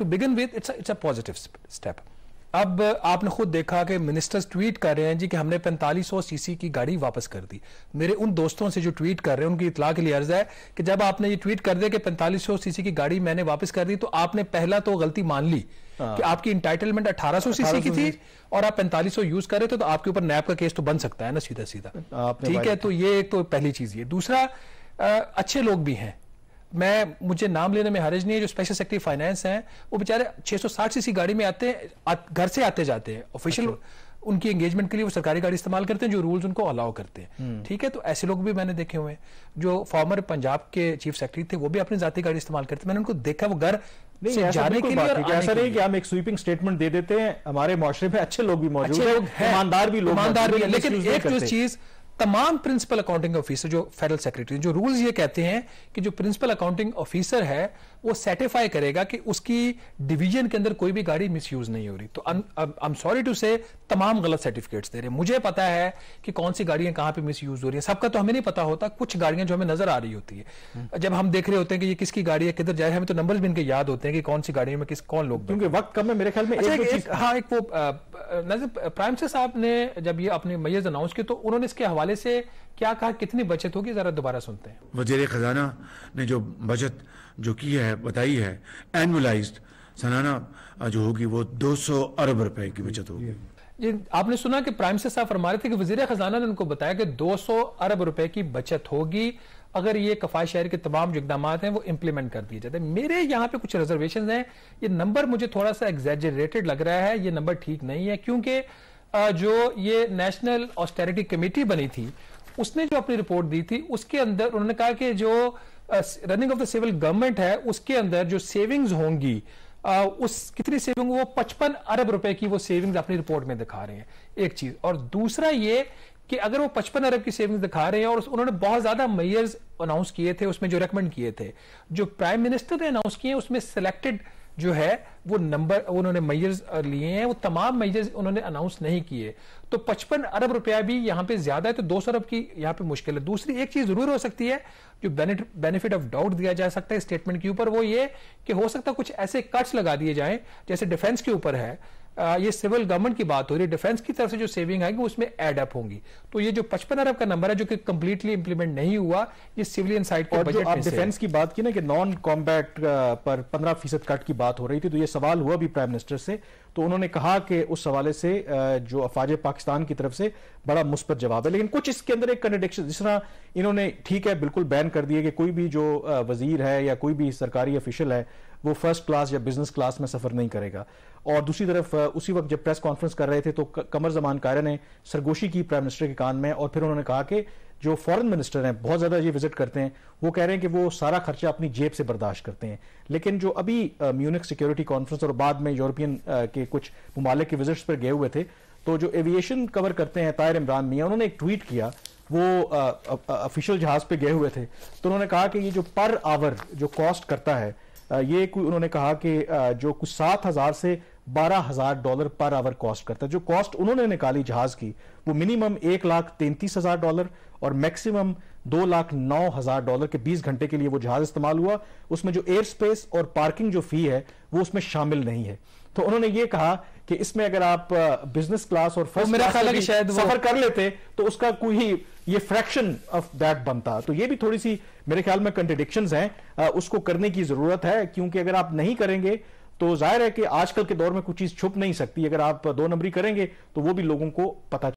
To begin with it's it's a positive step अब आपने खुद देखा कि मिनिस्टर्स ट्वीट कर रहे हैं जी कि हमने पैंतालीस सीसी की गाड़ी वापस कर दी मेरे उन दोस्तों से जो ट्वीट कर रहे हैं उनकी इतला के लिए अर्ज है कि जब आपने ये ट्वीट कर दिया कि पैंतालीस सीसी की गाड़ी मैंने वापस कर दी तो आपने पहला तो गलती मान ली हाँ। कि आपकी इंटाइटलमेंट 1800 सीसी की थी और आप 4500 यूज कर रहे थे तो आपके ऊपर नैप का केस तो बन सकता है ना सीधा सीधा ठीक है तो ये एक तो पहली चीज ये दूसरा अच्छे लोग भी हैं मैं मुझे नाम लेने में हरज नहीं है जो स्पेशल सेक्टरी फाइनेंस हैं वो बेचारे 660 सीसी गाड़ी में आते हैं घर से आते जाते हैं ऑफिशियल अच्छा। उनकी एंगेजमेंट के लिए वो सरकारी गाड़ी इस्तेमाल करते हैं जो रूल्स उनको अलाउ करते हैं हम्म। ठीक है तो ऐसे लोग भी मैंने देखे हुए हैं जो फॉर्मर पंजाब के चीफ सेक्रेटरी थे वो भी अपनी जाती गाड़ी इस्तेमाल करते मैंने उनको देखा वो घर ऐसा नहीं कि हम एक स्वीपिंग स्टेटमेंट दे देते हैं हमारे मुआरे में अच्छे लोग भी मौजूद है ईमानदार भी लोग ईमानदार भी लेकिन एक जो चीज तमाम प्रिंसिपल अकाउंटिंग ऑफिसर जो फेडरल सेक्रेटरी जो रूल्स ये कहते हैं कि जो प्रिंसिपल अकाउंटिंग ऑफिसर है वो सेटिफाई करेगा कि उसकी डिवीजन के अंदर कोई भी गाड़ी मिसयूज नहीं हो रही तो आई एम सॉरी टू से तमाम गलत सर्टिफिकेट्स दे रहे हैं मुझे पता है कि कौन सी गाड़ियां कहां पे मिसयूज हो रही है सबका तो हमें नहीं पता होता कुछ गाड़ियां जो हमें नजर आ रही होती है हम्म। जब हम देख रहे होते हैं कि ये किसकी गाड़ी है किधर जाए हमें तो नंबर भी इनके याद होते हैं कि कौन सी गाड़ियों में किस कौन लोग क्योंकि वक्त कम है मेरे ख्याल में अच्छा, हाँ एक वो नजर प्राइम से साहब ने जब ये अपनी मैयज अनाउंस की तो उन्होंने इसके हवाले से क्या कहा कितनी बचत होगी जरा दोबारा सुनते हैं वजीर खजाना ने जो बचत जो की है बताई है एनुअलाइज सलाना जो होगी वो 200 अरब रुपए की बचत होगी जी आपने सुना कि प्राइम से साहब फरमा रहे थे कि वजीर खजाना ने उनको बताया कि 200 अरब रुपए की बचत होगी अगर ये कफाय शहर के तमाम जो इकदाम हैं वो इम्प्लीमेंट कर दिए जाते हैं मेरे यहाँ पे कुछ रिजर्वेशन हैं ये नंबर मुझे थोड़ा सा एग्जेजरेटेड लग रहा है ये नंबर ठीक नहीं है क्योंकि जो ये नेशनल ऑस्टेरिटी कमेटी बनी थी उसने जो अपनी रिपोर्ट दी थी उसके अंदर उन्होंने कहा कि जो running of the civil government है उसके अंदर जो सेविंग्स होंगी आ, उस कितनी सेविंग वो पचपन अरब रुपए की वो सेविंग्स अपनी रिपोर्ट में दिखा रहे हैं एक चीज और दूसरा ये कि अगर वो पचपन अरब की सेविंग्स दिखा रहे हैं और उन्होंने बहुत ज्यादा मैयर्स अनाउंस किए थे उसमें जो रिकमेंड किए थे जो प्राइम मिनिस्टर ने अनाउंस किए उसमें सिलेक्टेड जो है वो नंबर उन्होंने मेजर्स लिए हैं वो तमाम मेजर्स उन्होंने अनाउंस नहीं किए तो पचपन अरब रुपया भी यहां पे ज्यादा है तो दो सौ अरब की यहां पे मुश्किल है दूसरी एक चीज जरूर हो सकती है जो बेनिफिट ऑफ डाउट दिया जा सकता है स्टेटमेंट के ऊपर वो ये कि हो सकता है कुछ ऐसे कट्स लगा दिए जाए जैसे डिफेंस के ऊपर है ये सिविल गवर्नमेंट की बात हो रही है डिफेंस की तरफ से जो सेविंग आएगी उसमें एडअप होंगी तो ये जो पचपन अरब का नंबर है जो कि कंप्लीटली इंप्लीमेंट नहीं हुआ ये सिविलियन साइड के बजट आप डिफेंस की बात की ना कि नॉन कॉम्बैट पर पंद्रह फीसद कट की बात हो रही थी तो ये सवाल हुआ भी प्राइम मिनिस्टर से तो उन्होंने कहा कि उस हवाले से जो अफवाज पाकिस्तान की तरफ से बड़ा मुस्बत जवाब है लेकिन कुछ इसके अंदर एक कंट्रडिक्शन जिस तरह इन्होंने ठीक है बिल्कुल बैन कर दिए कि कोई भी जो वजीर है या कोई भी सरकारी ऑफिशियल है वो फर्स्ट क्लास या बिजनेस क्लास में सफर नहीं करेगा और दूसरी तरफ उसी वक्त जब प्रेस कॉन्फ्रेंस कर रहे थे तो कमर जमान कायरा ने सरगोशी की प्राइम मिनिस्टर के कान में और फिर उन्होंने कहा कि जो फॉरेन मिनिस्टर हैं बहुत ज़्यादा ये विजिट करते हैं वो कह रहे हैं कि वो सारा खर्चा अपनी जेब से बर्दाश्त करते हैं लेकिन जो अभी म्यूनिक सिक्योरिटी कॉन्फ्रेंस और बाद में यूरोपियन के कुछ ममालिक के विजिट्स पर गए हुए थे तो जो एविएशन कवर करते हैं तायर इमरान मियाँ उन्होंने एक ट्वीट किया वो ऑफिशियल जहाज पे गए हुए थे तो उन्होंने कहा कि ये जो पर आवर जो कॉस्ट करता है ये उन्होंने कहा कि जो कुछ सात हजार से बारह हजार डॉलर पर आवर कॉस्ट करता है जो कॉस्ट उन्होंने निकाली जहाज की वो मिनिमम एक लाख तैंतीस हजार डॉलर और मैक्सिमम दो लाख नौ हजार डॉलर के बीस घंटे के लिए वो जहाज इस्तेमाल हुआ उसमें जो एयर स्पेस और पार्किंग जो फी है वो उसमें शामिल नहीं है तो उन्होंने ये कहा कि इसमें अगर आप बिजनेस क्लास और फर्स्ट क्लास शायद सफर कर लेते तो उसका कोई ये फ्रैक्शन ऑफ दैट बनता तो ये भी थोड़ी सी मेरे ख्याल में कंट्रडिक्शन हैं उसको करने की जरूरत है क्योंकि अगर आप नहीं करेंगे तो जाहिर है कि आजकल के दौर में कुछ चीज छुप नहीं सकती अगर आप दो नंबरी करेंगे तो वो भी लोगों को पता